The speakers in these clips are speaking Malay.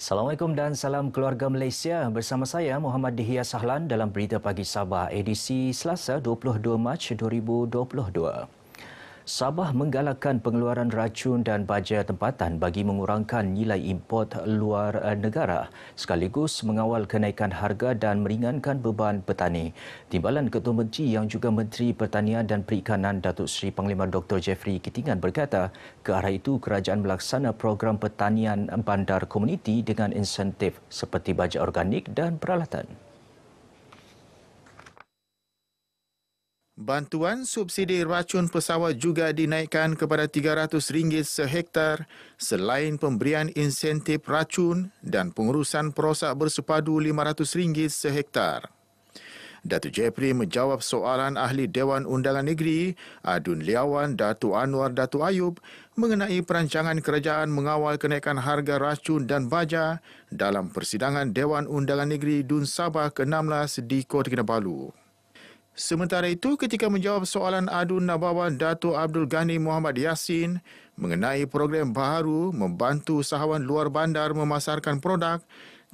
Assalamualaikum dan salam keluarga Malaysia. Bersama saya Muhammad Dihya Sahlan dalam Berita Pagi Sabah edisi Selasa 22 Mac 2022. Sabah menggalakkan pengeluaran racun dan baja tempatan bagi mengurangkan nilai import luar eh, negara sekaligus mengawal kenaikan harga dan meringankan beban petani. Timbalan Ketua Menteri yang juga Menteri Pertanian dan Perikanan Datuk Seri Panglima Dr. Jeffrey Kitingan berkata, ke arah itu kerajaan melaksana program pertanian bandar komuniti dengan insentif seperti baja organik dan peralatan. Bantuan subsidi racun pesawat juga dinaikkan kepada RM300 sehektar selain pemberian insentif racun dan pengurusan perosak bersepadu RM500 sehektar. Datu Jepri menjawab soalan ahli Dewan Undangan Negeri Adun Liawan Datu Anwar Datu Ayub mengenai perancangan kerajaan mengawal kenaikan harga racun dan baja dalam persidangan Dewan Undangan Negeri Dun Sabah ke-16 di Kota Kinabalu. Sementara itu, ketika menjawab soalan adu Nabawan Dato Abdul Ghani Muhammad Yassin mengenai program baru membantu sahawan luar bandar memasarkan produk,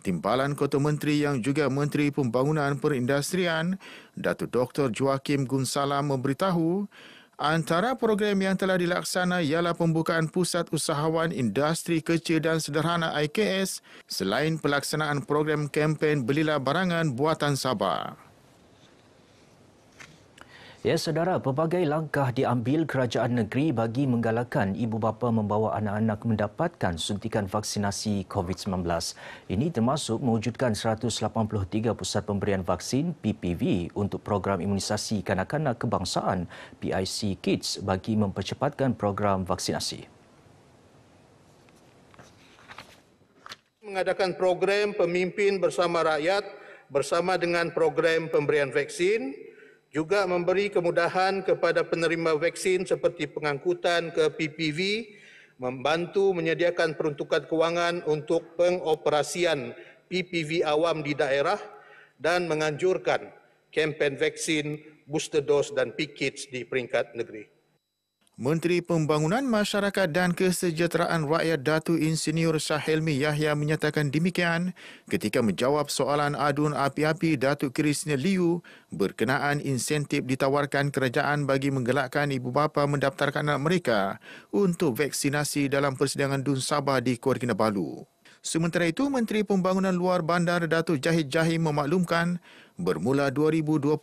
Timbalan Ketua Menteri yang juga Menteri Pembangunan Perindustrian, Dato Dr. Joachim Gunsalam memberitahu, antara program yang telah dilaksana ialah pembukaan Pusat Usahawan Industri Kecil dan Sederhana IKS selain pelaksanaan program kempen Belilah Barangan Buatan Sabah. Ya, saudara, pelbagai langkah diambil kerajaan negeri bagi menggalakkan ibu bapa membawa anak-anak mendapatkan suntikan vaksinasi COVID-19. Ini termasuk mewujudkan 183 pusat pemberian vaksin PPV untuk program imunisasi kanak-kanak kebangsaan PIC Kids bagi mempercepatkan program vaksinasi. Mengadakan program pemimpin bersama rakyat bersama dengan program pemberian vaksin juga memberi kemudahan kepada penerima vaksin seperti pengangkutan ke PPV, membantu menyediakan peruntukan kewangan untuk pengoperasian PPV awam di daerah dan menganjurkan kempen vaksin, booster dose dan PKIDS di peringkat negeri. Menteri Pembangunan Masyarakat dan Kesejahteraan Rakyat Datu Insinyur Sahelmi Yahya menyatakan demikian ketika menjawab soalan adun api-api Datuk Krisna Liu berkenaan insentif ditawarkan kerajaan bagi menggelakkan ibu bapa mendaftarkan anak mereka untuk vaksinasi dalam persidangan Dun Sabah di Kuala Kinabalu. Sementara itu, Menteri Pembangunan Luar Bandar Datuk Jahid Jahim memaklumkan bermula 2021,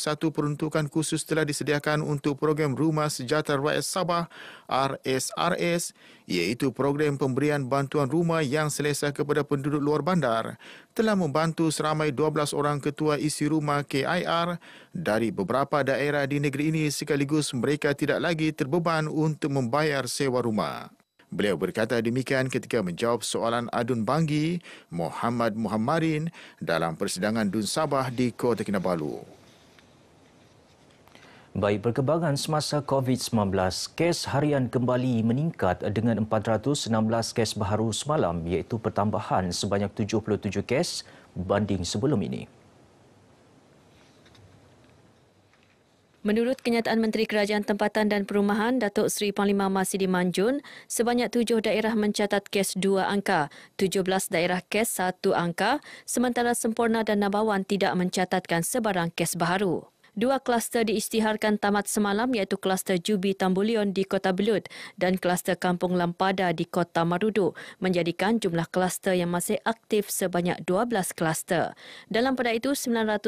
satu peruntukan khusus telah disediakan untuk program Rumah Sejahtera Rakyat Sabah RSRS iaitu program pemberian bantuan rumah yang selesa kepada penduduk luar bandar telah membantu seramai 12 orang ketua isi rumah KIR dari beberapa daerah di negeri ini sekaligus mereka tidak lagi terbeban untuk membayar sewa rumah. Beliau berkata demikian ketika menjawab soalan Adun Bangi Muhammad Muhammarin dalam persidangan Dun Sabah di Kota Kinabalu. Baik perkembangan semasa COVID-19, kes harian kembali meningkat dengan 416 kes baru semalam iaitu pertambahan sebanyak 77 kes banding sebelum ini. Menurut kenyataan Menteri Kerajaan Tempatan dan Perumahan, Datuk Seri Panglima Masidi Manjun, sebanyak tujuh daerah mencatat kes dua angka, tujuh belas daerah kes satu angka, sementara Sempurna dan Nabawan tidak mencatatkan sebarang kes baharu. Dua kluster diisytiharkan tamat semalam iaitu kluster Jubi Tambulion di Kota Belud dan kluster Kampung Lampada di Kota Marudu menjadikan jumlah kluster yang masih aktif sebanyak 12 kluster. Dalam pada itu, 911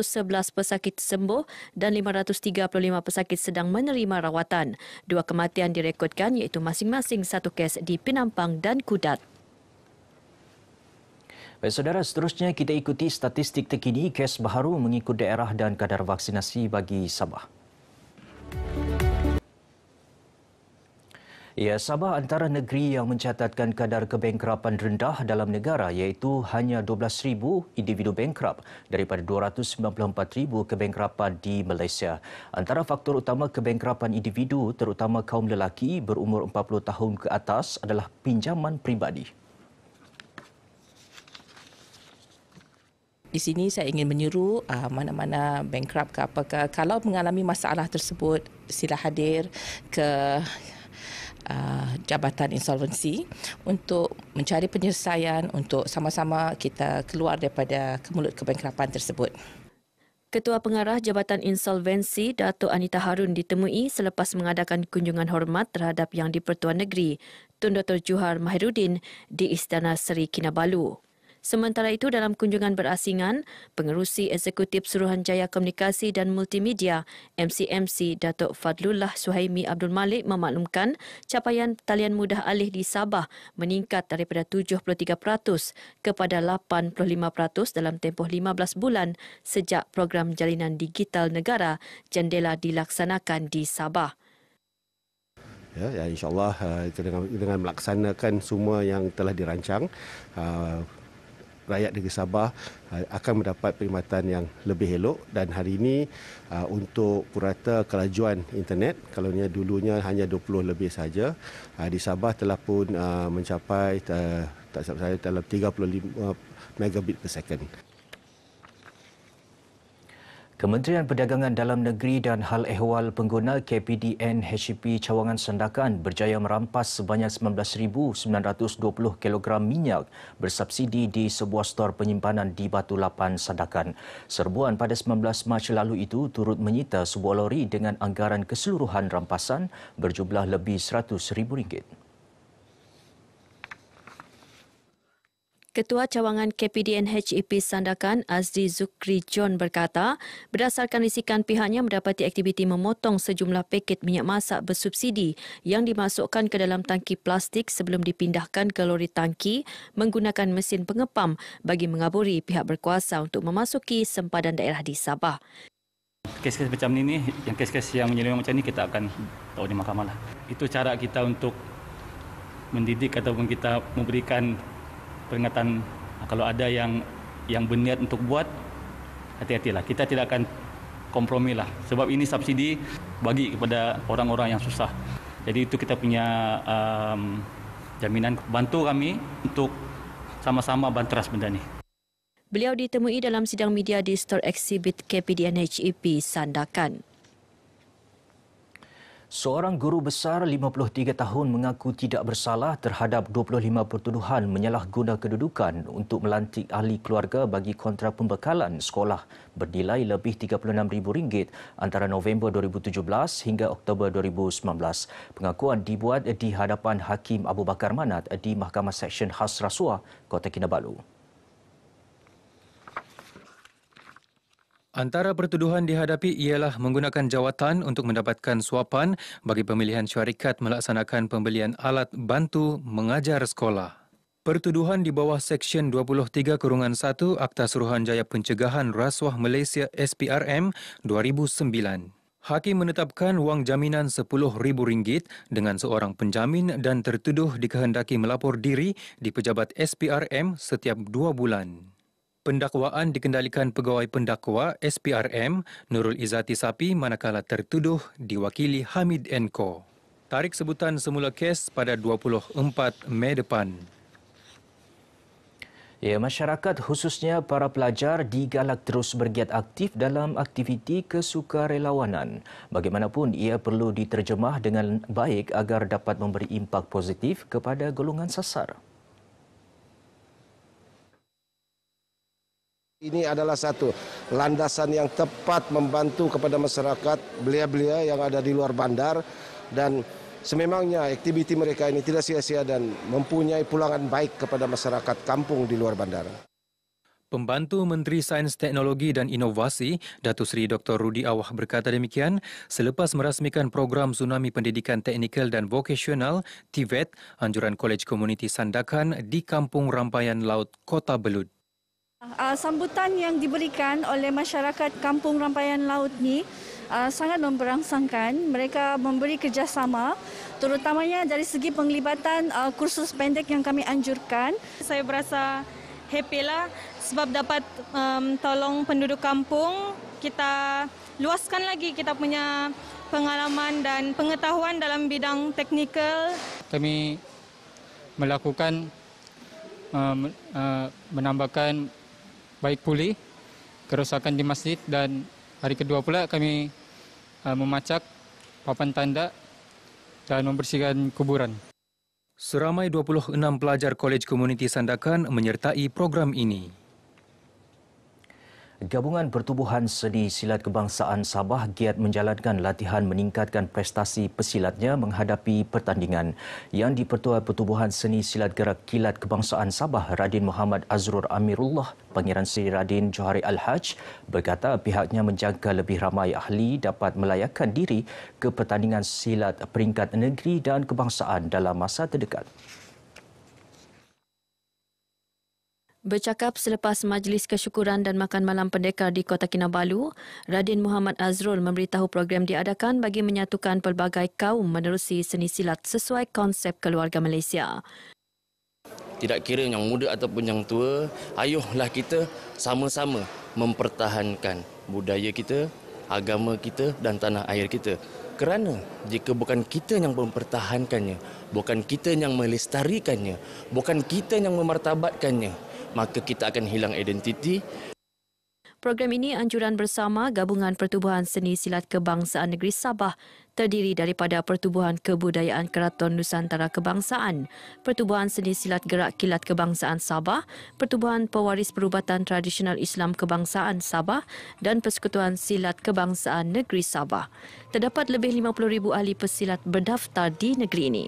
pesakit sembuh dan 535 pesakit sedang menerima rawatan. Dua kematian direkodkan iaitu masing-masing satu kes di Penampang dan Kudat. Baik saudara, seterusnya kita ikuti statistik terkini kes baru mengikut daerah dan kadar vaksinasi bagi Sabah. Ya, Sabah antara negeri yang mencatatkan kadar kebengkrapan rendah dalam negara iaitu hanya 12,000 individu bengkrap daripada 294,000 kebengkrapan di Malaysia. Antara faktor utama kebengkrapan individu terutama kaum lelaki berumur 40 tahun ke atas adalah pinjaman peribadi. di sini saya ingin menyeru uh, mana-mana bankrupt ke apakah kalau mengalami masalah tersebut sila hadir ke Uh, jabatan insolvensi untuk mencari penyelesaian untuk sama-sama kita keluar daripada kemulut kebankrapan tersebut. Ketua Pengarah Jabatan Insolvensi Datuk Anita Harun ditemui selepas mengadakan kunjungan hormat terhadap Yang di-Pertuan Negeri Tun Dr. Juhar Mahirudin di Istana Seri Kinabalu. Sementara itu dalam kunjungan berasingan, pengerusi eksekutif Suruhanjaya Komunikasi dan Multimedia MCMC Datuk Fadlullah Suhaimi Abdul Malik memaklumkan capaian talian mudah alih di Sabah meningkat daripada 73% kepada 85% dalam tempoh 15 bulan sejak program jalinan digital negara jendela dilaksanakan di Sabah. Ya, ya insyaAllah eh, dengan, dengan melaksanakan semua yang telah dirancang, eh, rakyat negeri Sabah eh, akan mendapat perkhidmatan yang lebih elok dan hari ini eh, untuk purata kelajuan internet kalau dia dulunya hanya 20 lebih saja eh, di Sabah telah pun mencapai tak salah saya dalam 35 megabit per second. Kementerian Perdagangan Dalam Negeri dan Hal Ehwal Pengguna KPDN HCP Cawangan Sendakan berjaya merampas sebanyak 19,920 kg minyak bersubsidi di sebuah stor penyimpanan di Batu Lapan, Sendakan. Serbuan pada 19 Mac lalu itu turut menyita sebuah lori dengan anggaran keseluruhan rampasan berjumlah lebih RM100,000. Ketua Cawangan KPDN HEP Sandakan Azri Zukri John berkata, berdasarkan risikan pihaknya mendapati aktiviti memotong sejumlah paket minyak masak bersubsidi yang dimasukkan ke dalam tangki plastik sebelum dipindahkan ke lori tangki menggunakan mesin pengepam bagi mengaburi pihak berkuasa untuk memasuki sempadan daerah di Sabah. Kes-kes macam ini, yang kes-kes yang menyelewang macam ini kita akan tahu di mahkamah. Lah. Itu cara kita untuk mendidik ataupun kita memberikan peringatan ah, kalau ada yang yang berniat untuk buat hati-hatilah kita tidak akan kompromi lah sebab ini subsidi bagi kepada orang-orang yang susah jadi itu kita punya um, jaminan bantu kami untuk sama-sama banteras benda ni. Beliau ditemui dalam sidang media di Store Exhibit KPDNHEP e Sandakan. Seorang guru besar 53 tahun mengaku tidak bersalah terhadap 25 pertuduhan menyalahguna kedudukan untuk melantik ahli keluarga bagi kontrak pembekalan sekolah bernilai lebih RM36,000 antara November 2017 hingga Oktober 2019. Pengakuan dibuat di hadapan Hakim Abu Bakar Manat di Mahkamah Seksyen Khas Rasuah, Kota Kinabalu. Antara pertuduhan dihadapi ialah menggunakan jawatan untuk mendapatkan suapan bagi pemilihan syarikat melaksanakan pembelian alat bantu mengajar sekolah. Pertuduhan di bawah Seksyen 23 Kurungan 1 Akta Suruhanjaya Pencegahan Rasuah Malaysia SPRM 2009. Hakim menetapkan wang jaminan RM10,000 dengan seorang penjamin dan tertuduh dikehendaki melapor diri di pejabat SPRM setiap dua bulan pendakwaan dikendalikan pegawai pendakwa SPRM Nurul Izati Sapi manakala tertuduh diwakili Hamid Enko. Tarik sebutan semula kes pada 24 Mei depan. Ya, masyarakat khususnya para pelajar digalak terus bergiat aktif dalam aktiviti kesukarelawanan. Bagaimanapun, ia perlu diterjemah dengan baik agar dapat memberi impak positif kepada golongan sasar. Ini adalah satu landasan yang tepat membantu kepada masyarakat belia-belia yang ada di luar bandar dan sememangnya aktiviti mereka ini tidak sia-sia dan mempunyai pulangan baik kepada masyarakat kampung di luar bandar. Pembantu Menteri Sains Teknologi dan Inovasi, Datu Seri Dr. Rudi Awah berkata demikian selepas merasmikan program Tsunami Pendidikan Teknikal dan Vokasional, TVET, anjuran Kolej Komuniti Sandakan di Kampung Rampayan Laut, Kota Belud. Uh, sambutan yang diberikan oleh masyarakat Kampung Rampayan Laut ni uh, sangat memberangsangkan. Mereka memberi kerjasama terutamanya dari segi penglibatan uh, kursus pendek yang kami anjurkan. Saya berasa happy lah sebab dapat um, tolong penduduk kampung. Kita luaskan lagi kita punya pengalaman dan pengetahuan dalam bidang teknikal. Kami melakukan uh, uh, menambahkan baik pulih kerusakan di masjid dan hari kedua pula kami uh, memacak papan tanda dan membersihkan kuburan. Seramai 26 pelajar Kolej Komuniti Sandakan menyertai program ini. Gabungan Pertubuhan Seni Silat Kebangsaan Sabah giat menjalankan latihan meningkatkan prestasi pesilatnya menghadapi pertandingan yang dipertua Pertubuhan Seni Silat Gerak Kilat Kebangsaan Sabah Radin Muhammad Azrul Amirullah Pangeran Seri Radin Johari Al-Haj berkata pihaknya menjangka lebih ramai ahli dapat melayakkan diri ke pertandingan silat peringkat negeri dan kebangsaan dalam masa terdekat. Bercakap selepas majlis kesyukuran dan makan malam pendekar di Kota Kinabalu, Radin Muhammad Azrul memberitahu program diadakan bagi menyatukan pelbagai kaum menerusi seni silat sesuai konsep keluarga Malaysia. Tidak kira yang muda ataupun yang tua, ayuhlah kita sama-sama mempertahankan budaya kita, agama kita dan tanah air kita. Kerana jika bukan kita yang mempertahankannya, bukan kita yang melestarikannya, bukan kita yang memartabatkannya, maka kita akan hilang identiti. Program ini anjuran bersama Gabungan Pertubuhan Seni Silat Kebangsaan Negeri Sabah terdiri daripada Pertubuhan Kebudayaan Keraton Nusantara Kebangsaan, Pertubuhan Seni Silat Gerak Kilat Kebangsaan Sabah, Pertubuhan Pewaris Perubatan Tradisional Islam Kebangsaan Sabah dan Persekutuan Silat Kebangsaan Negeri Sabah. Terdapat lebih 50,000 ahli pesilat berdaftar di negeri ini.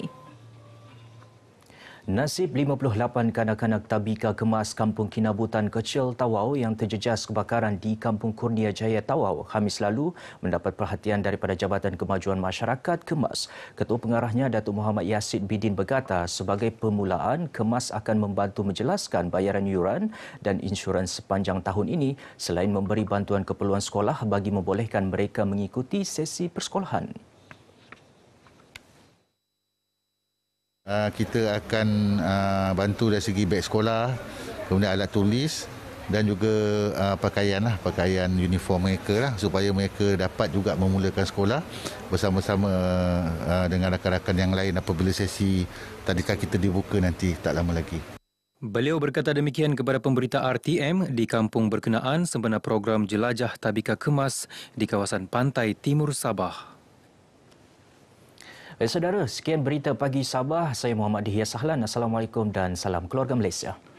Nasib 58 kanak-kanak tabika kemas Kampung Kinabutan Kecil Tawau yang terjejas kebakaran di Kampung Kurnia Jaya Tawau Khamis lalu mendapat perhatian daripada Jabatan Kemajuan Masyarakat Kemas. Ketua pengarahnya Datuk Muhammad Yasid Bidin berkata sebagai permulaan Kemas akan membantu menjelaskan bayaran yuran dan insurans sepanjang tahun ini selain memberi bantuan keperluan sekolah bagi membolehkan mereka mengikuti sesi persekolahan. Ah, kita akan ah, bantu dari segi beg sekolah, kemudian alat tulis dan juga ah, pakaian lah, pakaian uniform mereka lah supaya mereka dapat juga memulakan sekolah bersama-sama dengan rakan-rakan yang lain apabila sesi tadika kita dibuka nanti tak lama lagi. Beliau berkata demikian kepada pemberita RTM di kampung berkenaan sempena program jelajah tabika kemas di kawasan pantai timur Sabah. Eh, saudara, sekian berita pagi Sabah. Saya Muhammad Dihya Sahlan. Assalamualaikum dan salam keluarga Malaysia.